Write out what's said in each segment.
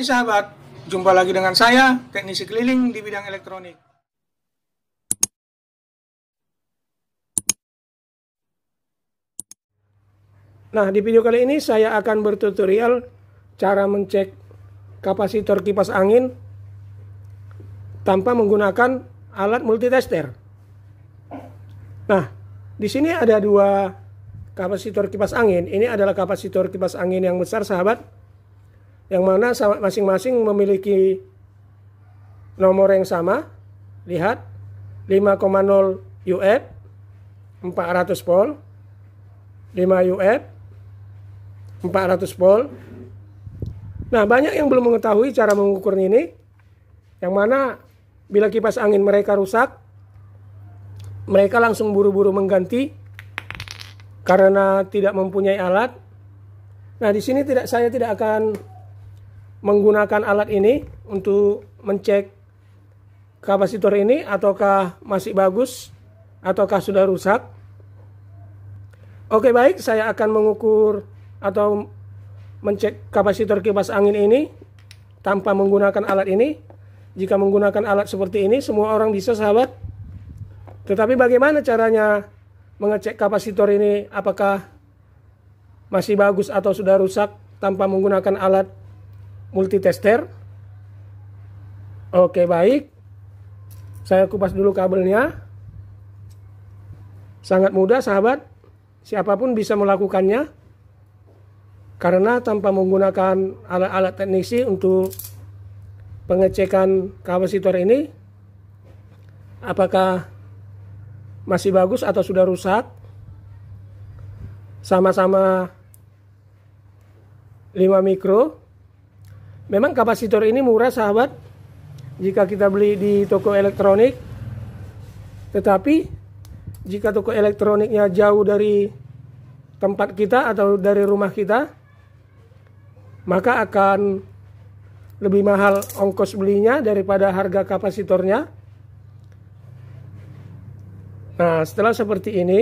Hai sahabat, jumpa lagi dengan saya, teknisi keliling di bidang elektronik. Nah, di video kali ini saya akan bertutorial cara mencek kapasitor kipas angin tanpa menggunakan alat multitester. Nah, di sini ada dua kapasitor kipas angin. Ini adalah kapasitor kipas angin yang besar, sahabat yang mana masing-masing memiliki nomor yang sama. Lihat 5,0 UF 400 volt 5 UF 400 volt. Nah, banyak yang belum mengetahui cara mengukur ini. Yang mana bila kipas angin mereka rusak, mereka langsung buru-buru mengganti karena tidak mempunyai alat. Nah, di sini tidak saya tidak akan menggunakan alat ini untuk mencek kapasitor ini ataukah masih bagus ataukah sudah rusak. Oke baik, saya akan mengukur atau mencek kapasitor kipas angin ini tanpa menggunakan alat ini. Jika menggunakan alat seperti ini, semua orang bisa sahabat. Tetapi bagaimana caranya mengecek kapasitor ini apakah masih bagus atau sudah rusak tanpa menggunakan alat multitester. Oke, baik. Saya kupas dulu kabelnya. Sangat mudah, sahabat. Siapapun bisa melakukannya. Karena tanpa menggunakan alat-alat teknisi untuk pengecekan kapasitor ini, apakah masih bagus atau sudah rusak, sama-sama 5 mikro Memang kapasitor ini murah sahabat jika kita beli di toko elektronik. Tetapi jika toko elektroniknya jauh dari tempat kita atau dari rumah kita, maka akan lebih mahal ongkos belinya daripada harga kapasitornya. Nah, setelah seperti ini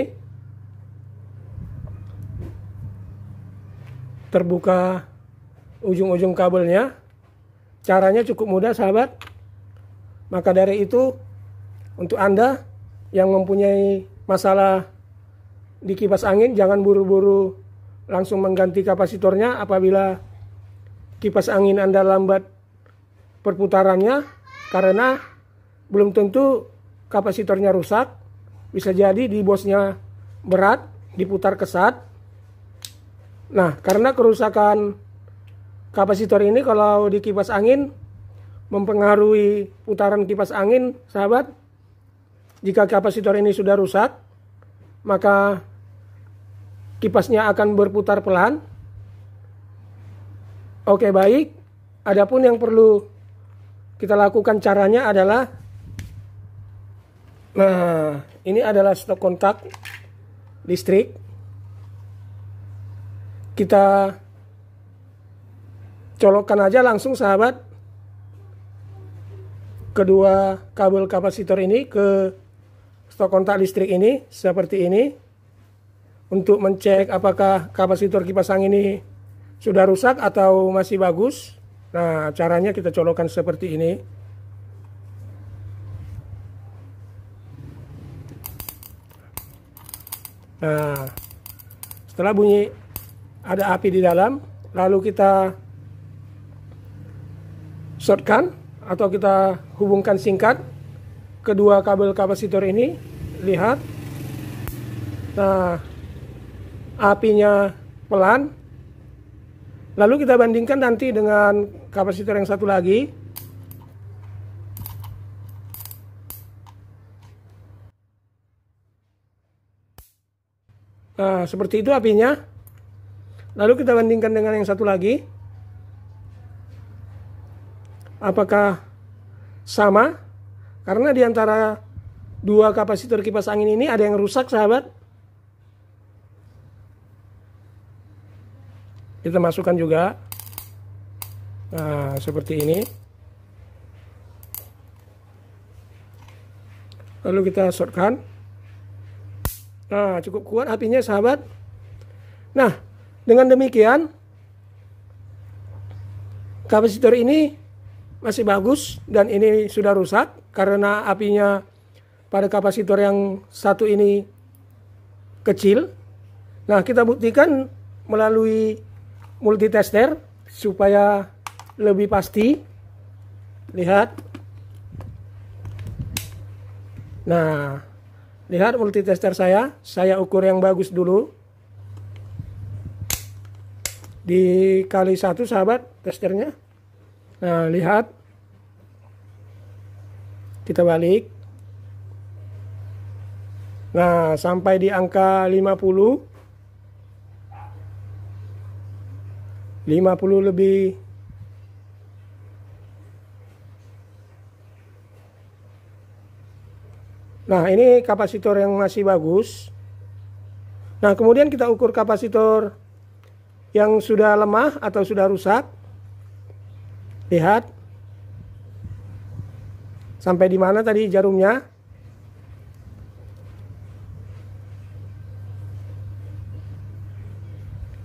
terbuka ujung-ujung kabelnya Caranya cukup mudah sahabat. Maka dari itu untuk Anda yang mempunyai masalah di kipas angin jangan buru-buru langsung mengganti kapasitornya apabila kipas angin Anda lambat perputarannya karena belum tentu kapasitornya rusak bisa jadi di bosnya berat diputar kesat nah karena kerusakan kapasitor ini kalau di kipas angin mempengaruhi putaran kipas angin, sahabat. Jika kapasitor ini sudah rusak, maka kipasnya akan berputar pelan. Oke, baik. Adapun yang perlu kita lakukan caranya adalah Nah, ini adalah stok kontak listrik. Kita colokkan aja langsung sahabat kedua kabel kapasitor ini ke stok kontak listrik ini seperti ini untuk mencek apakah kapasitor kipas angin ini sudah rusak atau masih bagus nah caranya kita colokkan seperti ini nah setelah bunyi ada api di dalam lalu kita shortkan atau kita hubungkan singkat kedua kabel kapasitor ini lihat nah apinya pelan lalu kita bandingkan nanti dengan kapasitor yang satu lagi nah seperti itu apinya lalu kita bandingkan dengan yang satu lagi Apakah sama? Karena di antara dua kapasitor kipas angin ini ada yang rusak, sahabat. Kita masukkan juga. Nah, seperti ini. Lalu kita shortkan. Nah, cukup kuat apinya, sahabat. Nah, dengan demikian kapasitor ini masih bagus dan ini sudah rusak karena apinya pada kapasitor yang satu ini kecil. Nah, kita buktikan melalui multitester supaya lebih pasti. Lihat. Nah, lihat multitester saya. Saya ukur yang bagus dulu. Di kali satu sahabat testernya. Nah, lihat. Kita balik. Nah, sampai di angka 50. 50 lebih Nah, ini kapasitor yang masih bagus. Nah, kemudian kita ukur kapasitor yang sudah lemah atau sudah rusak. Lihat. Sampai di mana tadi jarumnya?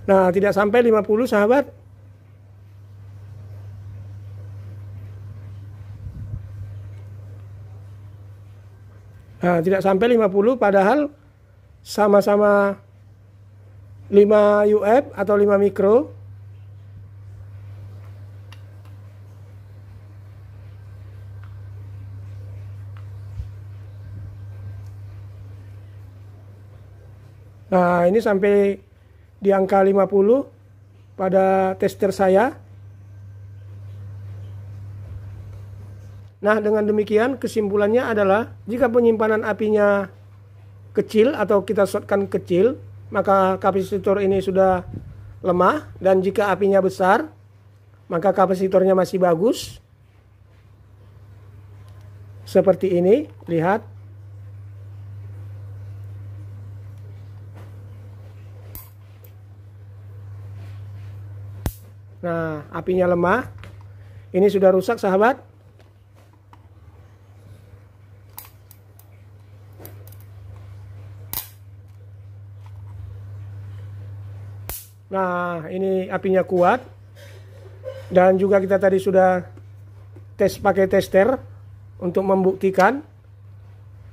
Nah, tidak sampai 50 sahabat. Nah, tidak sampai 50 padahal sama-sama 5 UF atau 5 mikro Nah, ini sampai di angka 50 pada tester saya. Nah, dengan demikian kesimpulannya adalah jika penyimpanan apinya kecil atau kita shotkan kecil, maka kapasitor ini sudah lemah dan jika apinya besar, maka kapasitornya masih bagus. Seperti ini, lihat Nah, apinya lemah. Ini sudah rusak, sahabat. Nah, ini apinya kuat. Dan juga kita tadi sudah tes pakai tester untuk membuktikan.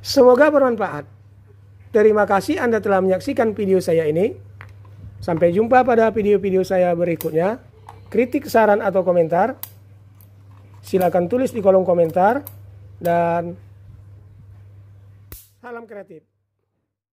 Semoga bermanfaat. Terima kasih Anda telah menyaksikan video saya ini. Sampai jumpa pada video-video saya berikutnya kritik, saran, atau komentar, silakan tulis di kolom komentar dan salam kreatif.